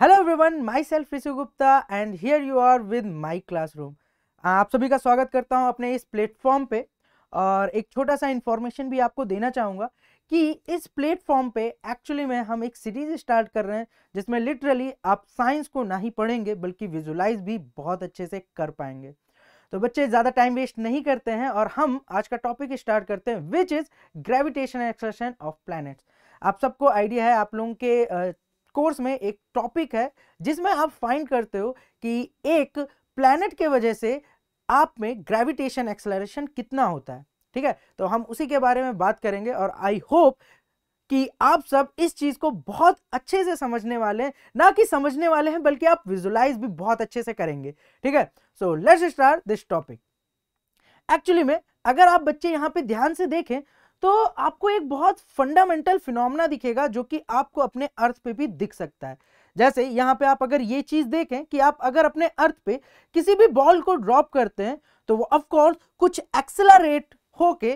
Hello everyone myself Rishi Gupta and here you are with my classroom आप सभी का स्वागत करता हूं अपने इस प्लेटफॉर्म पे और एक छोटा सा इन्फॉर्मेशन भी आपको देना चाहूँगा कि इस प्लेटफॉर्म पे एक्चुअली में हम एक सीरीज स्टार्ट कर रहे हैं जिसमें लिटरली आप साइंस को ना ही पढ़ेंगे बल्कि विजुलाइज भी बहुत अच्छे से कर पाएंगे तो बच्चे ज़्यादा टाइम वेस्ट नहीं करते हैं और हम आज का टॉपिक स्टार्ट करते हैं which is gravitation accession of planets आप सबको आइडिया है आप लोगों के कोर्स में एक टॉपिक है जिसमें आप फाइंड करते हो कि एक प्लैनेट के वजह से आप में ग्रेविटेशन एक्सलरेशन कितना होता है ठीक है तो हम उसी के बारे में बात करेंगे और आई होप कि आप सब इस चीज़ को बहुत अच्छे से समझने वाले हैं ना कि समझने वाले हैं बल्कि आप विजुलाइज भी बहुत अच्छे से करेंगे ठीक है so let's start this topic actually में अगर आप बच्चे यहाँ पे ध्यान से देखें तो आपको एक बहुत फंडामेंटल फिनोमना दिखेगा जो कि आपको अपने अर्थ पे भी दिख सकता है जैसे यहाँ पे आप अगर ये चीज़ देखें कि आप अगर अपने अर्थ पे किसी भी बॉल को ड्रॉप करते हैं तो वो ऑफकोर्स कुछ एक्सेलरेट होके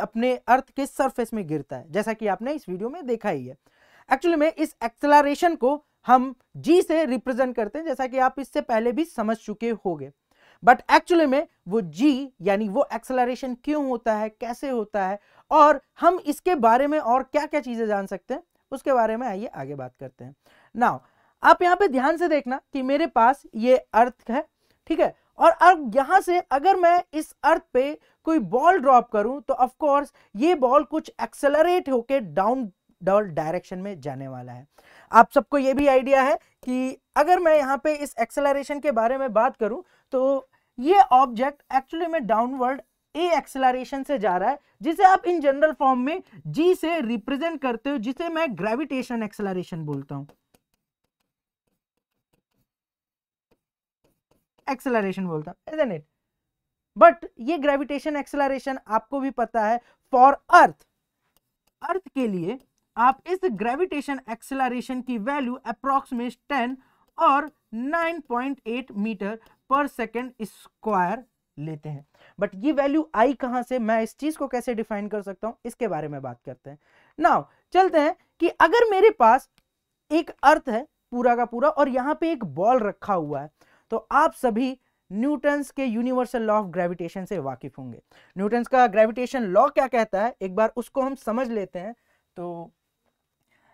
अपने अर्थ के सरफेस में गिरता है जैसा कि आपने इस वीडियो में देखा ही है एक्चुअली में इस एक्सेलरेशन को हम जी से रिप्रेजेंट करते हैं जैसा कि आप इससे पहले भी समझ चुके होंगे बट एक्चुअली में वो जी यानी वो एक्सेलरेशन क्यों होता है कैसे होता है और हम इसके बारे में और क्या क्या चीज़ें जान सकते हैं उसके बारे में आइए आगे बात करते हैं नाउ आप यहाँ पे ध्यान से देखना कि मेरे पास ये अर्थ है ठीक है और अब यहाँ से अगर मैं इस अर्थ पे कोई बॉल ड्रॉप करूं तो ऑफ कोर्स ये बॉल कुछ एक्सेलरेट होके डाउन डबल डायरेक्शन में जाने वाला है आप सबको ये भी आइडिया है कि अगर मैं यहाँ पे इस एक्सेलरेशन के बारे में बात करूं तो ये ऑब्जेक्ट एक्चुअली में डाउनवर्ड ए एक्सेलरेशन से जा रहा है जिसे आप इन जनरल फॉर्म में जी से रिप्रेजेंट करते हो जिसे मैं ग्रेविटेशन एक्सेलरेशन बोलता हूं एक्सेलरेशन बोलता हूं इट बट ये ग्रेविटेशन एक्सेलरेशन आपको भी पता है फॉर अर्थ अर्थ के लिए आप इस ग्रेविटेशन एक्सेलरेशन की वैल्यू अप्रोक्सिमेट टेन और 9.8 मीटर पर सेकेंड स्क्वायर लेते हैं बट ये वैल्यू आई कहां से मैं इस चीज को कैसे डिफाइन कर सकता हूं इसके बारे में बात करते हैं नाउ चलते हैं कि अगर मेरे पास एक अर्थ है पूरा का पूरा और यहां पे एक बॉल रखा हुआ है तो आप सभी न्यूटन्स के यूनिवर्सल लॉ ऑफ ग्रेविटेशन से वाकिफ होंगे न्यूटन्स का ग्रेविटेशन लॉ क्या कहता है एक बार उसको हम समझ लेते हैं तो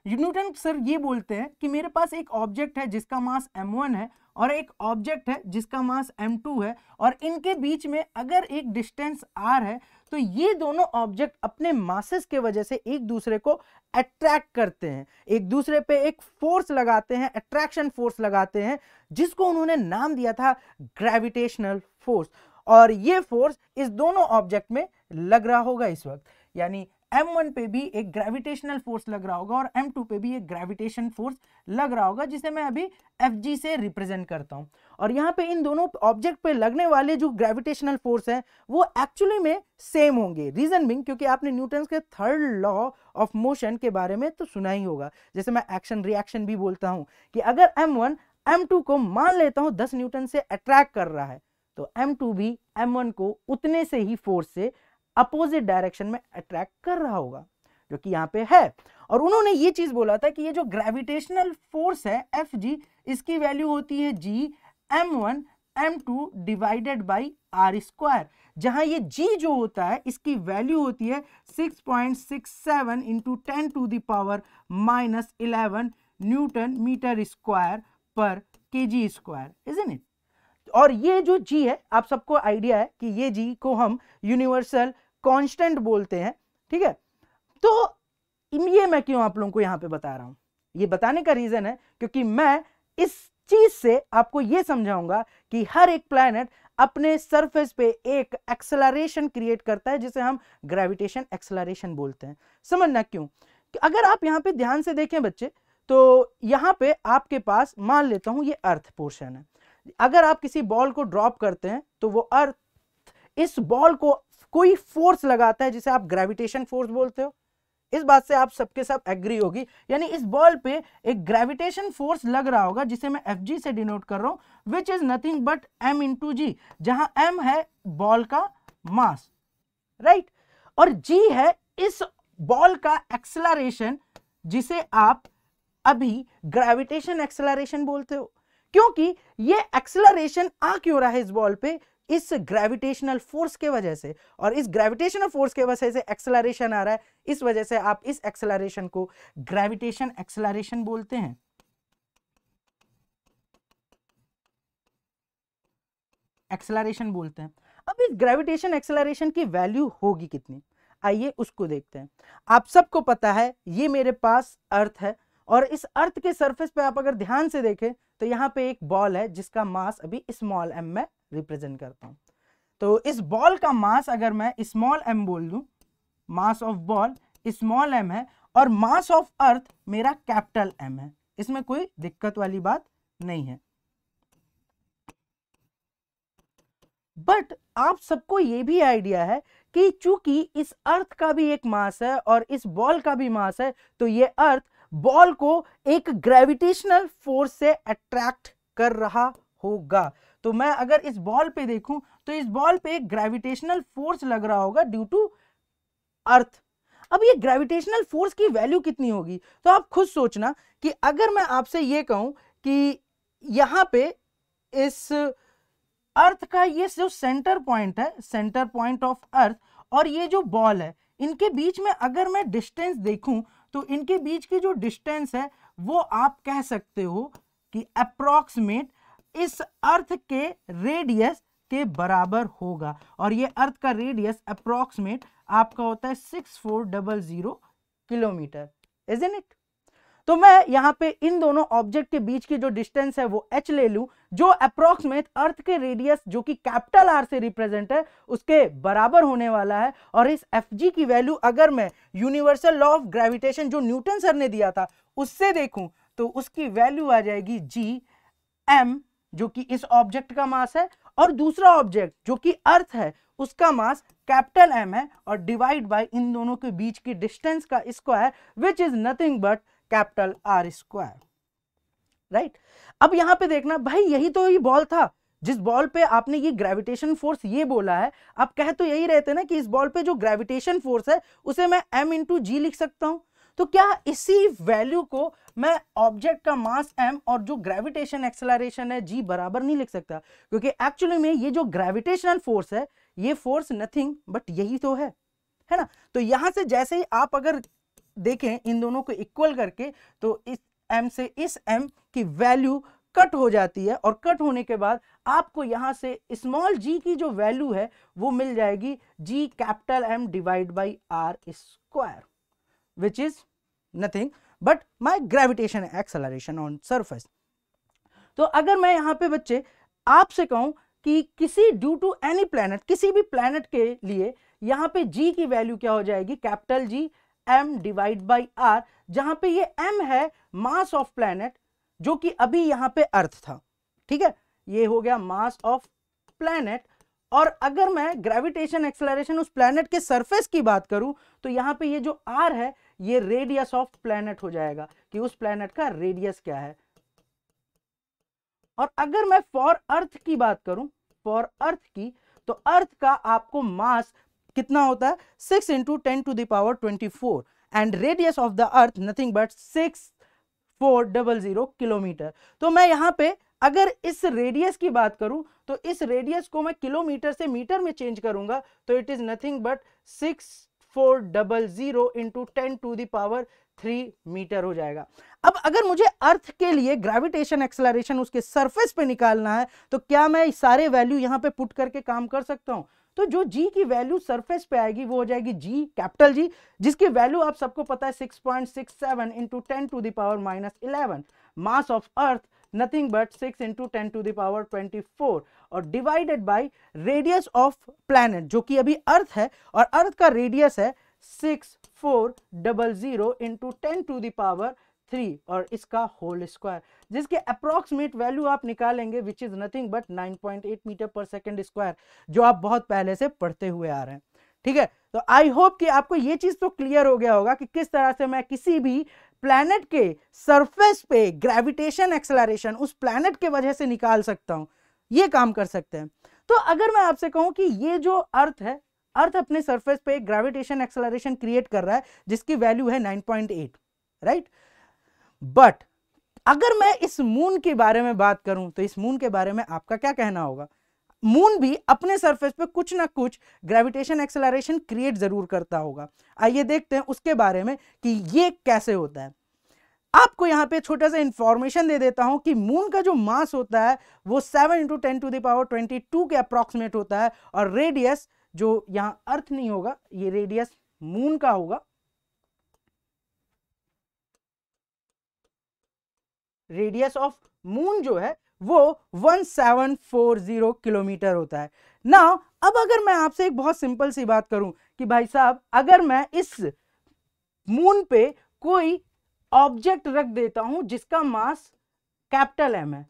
न्यूटन सर ये बोलते हैं कि मेरे पास एक ऑब्जेक्ट है जिसका मास m1 है और एक ऑब्जेक्ट है जिसका मास m2 है और इनके बीच में अगर एक डिस्टेंस r है तो ये दोनों ऑब्जेक्ट अपने मासेस के वजह से एक दूसरे को अट्रैक्ट करते हैं एक दूसरे पे एक फोर्स लगाते हैं अट्रैक्शन फोर्स लगाते हैं जिसको उन्होंने नाम दिया था ग्रेविटेशनल फोर्स और ये फोर्स इस दोनों ऑब्जेक्ट में लग रहा होगा इस वक्त यानी M1 पे भी एक ग्रेविटेशनल फोर्स लग रहा होगा और M2 पे भी एक ग्रेविटेशन फोर्स लग रहा होगा जिसे मैं अभी Fg से रिप्रेजेंट करता हूँ और यहाँ पे इन दोनों ऑब्जेक्ट पे लगने वाले जो ग्रेविटेशनल फोर्स है वो एक्चुअली में सेम होंगे रीजन बिंग क्योंकि आपने न्यूटन के थर्ड लॉ ऑफ मोशन के बारे में तो सुना ही होगा जैसे मैं एक्शन रिएक्शन भी बोलता हूँ कि अगर एम M2 को मान लेता हूँ दस न्यूटन से अट्रैक्ट कर रहा है तो M2 भी M1 को उतने से ही फोर्स से अपोजिट डायरेक्शन में अट्रैक्ट कर रहा होगा जो कि यहाँ पे है और उन्होंने ये चीज बोला था कि ये जो ग्रेविटेशनल फोर्स है एफ जी इसकी वैल्यू होती है G M one M two divided by R square जहां ये जी जो होता है इसकी वैल्यू होती है six point six seven into ten to the power minus eleven newton metre square per K G square is in it और ये जो जी है आप सबको आइडिया है कि ये जी को हम यूनिवर्सल कांस्टेंट बोलते हैं ठीक है तो ये मैं क्यों आप लोगों को यहां पे बता रहा हूं ये बताने का रीज़न है क्योंकि मैं इस चीज़ से आपको ये समझाऊंगा कि हर एक प्लैनेट अपने सरफेस पे एक एक्सलरेशन क्रिएट करता है जिसे हम ग्रेविटेशन एक्सलरेशन बोलते हैं समझना क्यों कि अगर आप यहां पे ध्यान से देखें बच्चे तो यहां पे आपके पास मान लेता हूं ये अर्थ पोर्शन है अगर आप किसी बॉल को ड्रॉप करते हैं तो वो अर्थ इस बॉल को कोई फोर्स लगाता है जिसे आप ग्रेविटेशन फोर्स बोलते हो इस बात से आप सबके सब एग्री होगी यानी इस बॉल पे एक ग्रेविटेशन फोर्स लग रहा होगा जिसे मैं एफ जी से डिनोट कर रहा हूं which is nothing but M into G जहां एम है बॉल का मास राइट और जी है इस बॉल का एक्सलरेशन जिसे आप अभी ग्रेविटेशन एक्सलरेशन बोलते हो क्योंकि ये एक्सेलरेशन आ क्यों रहा है इस बॉल पे इस ग्रेविटेशनल फोर्स के वजह से और इस ग्रेविटेशनल फोर्स के वजह से एक्सेलरेशन आ रहा है इस वजह से आप इस एक्सेलरेशन को ग्रेविटेशन एक्सेलरेशन बोलते हैं एक्सेलरेशन बोलते हैं अब इस ग्रेविटेशन एक्सेलरेशन की वैल्यू होगी कितनी आइए उसको देखते हैं आप सबको पता है ये मेरे पास अर्थ है और इस अर्थ के सरफेस पे आप अगर ध्यान से देखें तो यहाँ पे एक बॉल है जिसका मास अभी स्मॉल एम में रिप्रेजेंट करता हूँ तो इस बॉल का मास अगर मैं स्मॉल एम बोल दू mass of ball small M है और मास ऑफ अर्थ मेरा कैपिटल एम है इसमें कोई दिक्कत वाली बात नहीं है बट आप सबको ये भी आइडिया है कि चूंकि इस अर्थ का भी एक मास है और इस बॉल का भी मास है तो ये अर्थ बॉल को एक ग्रेविटेशनल फोर्स से अट्रैक्ट कर रहा होगा तो मैं अगर इस बॉल पे देखूं तो इस बॉल पे ग्रेविटेशनल फोर्स लग रहा होगा ड्यू टू अर्थ अब ये ग्रेविटेशनल फोर्स की वैल्यू कितनी होगी तो आप खुद सोचना कि अगर मैं आपसे ये कहूं कि यहां पे इस अर्थ का ये जो सेंटर पॉइंट है सेंटर पॉइंट ऑफ अर्थ और ये जो बॉल है इनके बीच में अगर मैं डिस्टेंस देखूं तो इनके बीच की जो डिस्टेंस है वो आप कह सकते हो कि अप्रॉक्सीमेट इस अर्थ के रेडियस के बराबर होगा और ये अर्थ का रेडियस अप्रॉक्सीमेट आपका होता है six four double zero kilometre is in it तो मैं यहाँ पे इन दोनों ऑब्जेक्ट के बीच की जो डिस्टेंस है वो एच ले लू जो अप्रोक्सीमेट अर्थ के रेडियस जो कि कैपिटल आर से रिप्रेजेंट है उसके बराबर होने वाला है और इस एफ जी की वैल्यू अगर मैं यूनिवर्सल लॉ ऑफ ग्रेविटेशन जो न्यूटन सर ने दिया था उससे देखूं तो उसकी वैल्यू आ जाएगी जी एम जो कि इस ऑब्जेक्ट का मास है और दूसरा ऑब्जेक्ट जो कि अर्थ है उसका मास कैपिटल एम है और डिवाइड बाई इन दोनों के बीच की डिस्टेंस का square which is nothing but capital R square right अब यहां पे देखना भाई यही तो ये बॉल था जिस बॉल पे आपने ये ग्रेविटेशन फोर्स ये बोला है आप कह तो यही रहते ना कि इस बॉल पे जो ग्रेविटेशन फोर्स है उसे मैं एम इंटू जी लिख सकता हूं तो क्या इसी वैल्यू को मैं ऑब्जेक्ट का मास एम और जो ग्रेविटेशन एक्सेलरेशन है जी बराबर नहीं लिख सकता क्योंकि एक्चुअली में ये जो ग्रेविटेशनल फोर्स है ये फोर्स नथिंग बट यही तो है है ना तो यहां से जैसे ही आप अगर देखें इन दोनों को इक्वल करके तो इस एम से इस एम की वैल्यू कट हो जाती है और कट होने के बाद आपको यहां से स्मॉल जी की जो वैल्यू है वो मिल जाएगी G capital M divide by R square which is nothing but my gravitation acceleration on surface तो अगर मैं यहां पे बच्चे आपसे कहूं कि किसी ड्यू टू एनी प्लान किसी भी प्लान के लिए यहां पे जी की वैल्यू क्या हो जाएगी capital G M divide by R जहां पे ये एम है मास ऑफ प्लैनेट जो कि अभी यहां पे अर्थ था ठीक है ये हो गया मास ऑफ प्लैनेट और अगर मैं ग्रेविटेशन एक्सलरेशन उस प्लैनेट के सरफेस की बात करूं तो यहां पे ये जो आर है ये रेडियस ऑफ प्लैनेट हो जाएगा कि उस प्लैनेट का रेडियस क्या है और अगर मैं फॉर अर्थ की बात करूं फॉर अर्थ की तो अर्थ का आपको मास कितना होता है six into ten to the power twenty four and radius of the earth nothing but six four double zero kilometre तो मैं यहाँ पे अगर इस रेडियस की बात करूं तो इस रेडियस को मैं किलोमीटर से मीटर में चेंज करूंगा तो it is nothing but six four double zero into ten to the power three metre हो जाएगा अब अगर मुझे अर्थ के लिए ग्रेविटेशन एक्सलरेशन उसके सरफेस पे निकालना है तो क्या मैं सारे वैल्यू यहाँ पे पुट करके काम कर सकता हूँ तो जो जी की वैल्यू सरफेस पे आएगी वो हो जाएगी जी कैपिटल जी जिसकी वैल्यू आप सबको पता है six point six seven into ten to the power minus eleven mass of earth nothing but six into ten to the power twenty four और divided by radius of planet जो कि अभी अर्थ है और अर्थ का रेडियस है six four double zero into ten to the power three और इसका होल स्क्वायर जिसके अप्रोक्सीमेट वैल्यू आप निकालेंगे which is nothing but 9.8 metre per second square जो आप बहुत पहले से पढ़ते हुए आ रहे हैं ठीक है तो आई होप कि आपको ये चीज़ तो क्लियर हो गया होगा कि किस तरह से मैं किसी भी प्लैनेट के सरफेस पे ग्रेविटेशन एक्सलरेशन उस प्लैनेट के वजह से निकाल सकता हूं ये काम कर सकते हैं तो अगर मैं आपसे कहूं कि ये जो अर्थ है अर्थ अपने सरफेस पे ग्रेविटेशन एक्सलरेशन क्रिएट कर रहा है जिसकी वैल्यू है 9.8 राइट right? बट अगर मैं इस मून के बारे में बात करूं तो इस मून के बारे में आपका क्या कहना होगा मून भी अपने सरफेस पे कुछ ना कुछ ग्रेविटेशन एक्सेलरेशन क्रिएट जरूर करता होगा आइए देखते हैं उसके बारे में कि ये कैसे होता है आपको यहाँ पे छोटा सा इंफॉर्मेशन दे देता हूं कि मून का जो मास होता है वो seven into ten to the power twenty two के अप्रॉक्सीमेट होता है और रेडियस जो यहाँ अर्थ नहीं होगा ये रेडियस मून का होगा रेडियस ऑफ मून जो है वो 1740 किलोमीटर होता है ना अब अगर मैं आपसे एक बहुत सिंपल सी बात करूं कि भाई साहब अगर मैं इस मून पे कोई ऑब्जेक्ट रख देता हूं जिसका मास कैपिटल एम है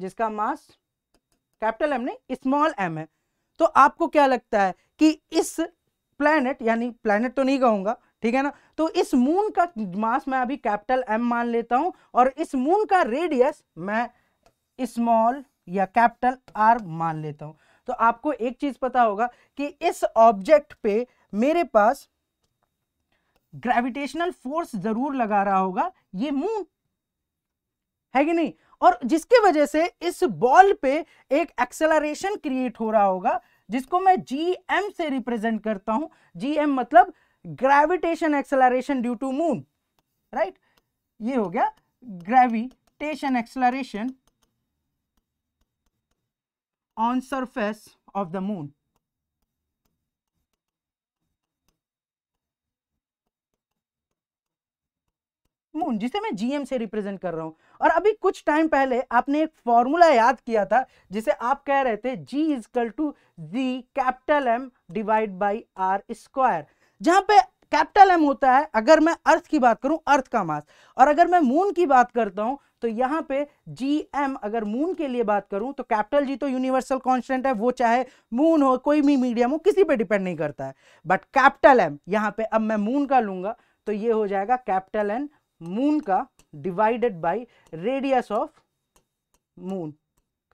जिसका मास कैपिटल एम नहीं स्मॉल एम है तो आपको क्या लगता है कि इस प्लैनेट यानी प्लैनेट तो नहीं कहूंगा ठीक है ना तो इस मून का मास मैं अभी कैपिटल एम मान लेता हूं और इस मून का रेडियस मैं स्मॉल या कैपिटल आर मान लेता हूं तो आपको एक चीज पता होगा कि इस ऑब्जेक्ट पे मेरे पास ग्रेविटेशनल फोर्स जरूर लगा रहा होगा ये मून है कि नहीं और जिसके वजह से इस बॉल पे एक एक्सेलरेशन क्रिएट हो रहा होगा जिसको मैं जी एम से रिप्रेजेंट करता हूं जी एम मतलब gravitation acceleration due to moon right ये हो गया gravitation acceleration on surface of the moon moon जिसे मैं जीएम से रिप्रेजेंट कर रहा हूं और अभी कुछ टाइम पहले आपने एक फॉर्मूला याद किया था जिसे आप कह रहे थे G equal to G capital M divide by R square जहां पे कैपिटल एम होता है अगर मैं अर्थ की बात करूं अर्थ का मास और अगर मैं मून की बात करता हूं तो यहां पे जी एम अगर मून के लिए बात करूं तो कैपिटल जी तो यूनिवर्सल कांस्टेंट है वो चाहे मून हो कोई भी मीडियम हो किसी पे डिपेंड नहीं करता है बट कैपिटल एम यहां पे अब मैं मून का लूंगा तो ये हो जाएगा कैपिटल एन मून का divided by radius of moon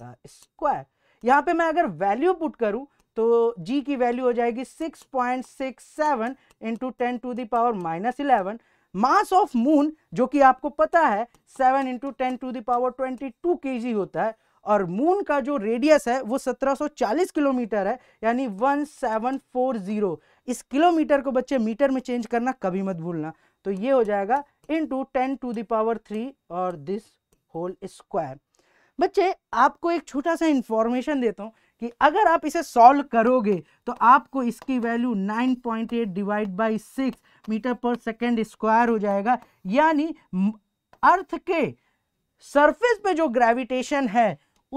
का स्क्वायर यहां पे मैं अगर वैल्यू पुट करूं तो जी की वैल्यू हो जाएगी 6.67 point six seven into ten to the power minus eleven mass of moon जो कि आपको पता है 7 into ten to the power twenty two के होता है और मून का जो रेडियस है वो 1740 किलोमीटर है यानी 1740 इस किलोमीटर को बच्चे मीटर में चेंज करना कभी मत भूलना तो ये हो जाएगा into ten to the power three और दिस होल स्क्वायर बच्चे आपको एक छोटा सा इंफॉर्मेशन देता हूँ कि अगर आप इसे सॉल्व करोगे तो आपको इसकी value 9.8 divide by six metre per second square हो जाएगा यानी अर्थ के सरफेस पे जो ग्रेविटेशन है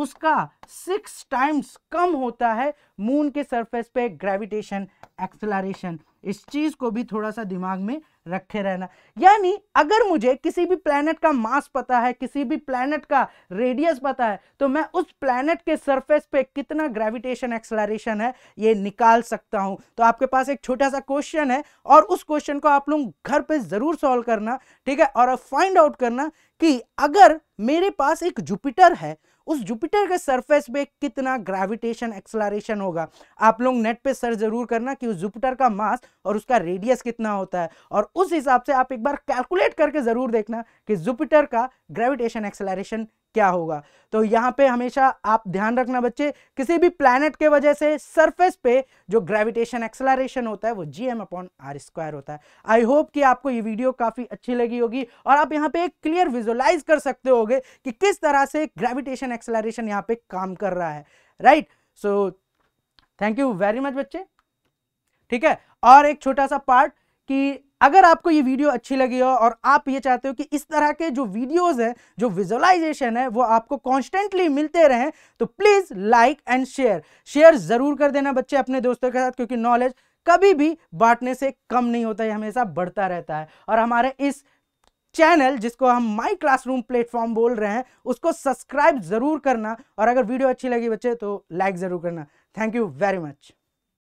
उसका सिक्स टाइम्स कम होता है मून के सरफेस पे ग्रेविटेशन एक्सलरेशन इस चीज़ को भी थोड़ा सा दिमाग में रखे रहना यानी अगर मुझे किसी भी प्लैनेट का मास पता है किसी भी प्लैनेट का रेडियस पता है तो मैं उस प्लैनेट के सरफेस पे कितना ग्रेविटेशन एक्सलरेशन है ये निकाल सकता हूं तो आपके पास एक छोटा सा क्वेश्चन है और उस क्वेश्चन को आप लोग घर पे ज़रूर सॉल्व करना ठीक है और फाइंड आउट करना कि अगर मेरे पास एक जुपिटर है उस जुपिटर के सरफेस पे कितना ग्रेविटेशन एक्सलरेशन होगा आप लोग नेट पे सर्च जरूर करना कि उस जुपिटर का मास और उसका रेडियस कितना होता है और उस हिसाब से आप एक बार कैलकुलेट करके जरूर देखना कि जुपिटर का ग्रेविटेशन एक्सलरेशन क्या होगा तो यहाँ पे हमेशा आप ध्यान रखना बच्चे किसी भी प्लैनेट के वजह से सरफेस पे जो ग्रेविटेशन एक्सलरेशन होता है वो G M upon R square होता है आई होप कि आपको ये वीडियो काफ़ी अच्छी लगी होगी और आप यहाँ पे एक क्लियर विजुअलाइज कर सकते होगे कि किस तरह से ग्रेविटेशन एक्सलरेशन यहाँ पे काम कर रहा है right so thank you very much बच्चे ठीक है और एक छोटा सा पार्ट कि अगर आपको ये वीडियो अच्छी लगी हो और आप ये चाहते हो कि इस तरह के जो वीडियोस हैं जो विजुअलाइजेशन है वो आपको कॉन्स्टेंटली मिलते रहें तो please like and share share ज़रूर कर देना बच्चे अपने दोस्तों के साथ क्योंकि नॉलेज कभी भी बांटने से कम नहीं होता है हमेशा बढ़ता रहता है और हमारे इस चैनल जिसको हम माई क्लासरूम प्लेटफॉर्म बोल रहे हैं उसको सब्सक्राइब ज़रूर करना और अगर वीडियो अच्छी लगी बच्चे तो लाइक ज़रूर करना थैंक यू वेरी मच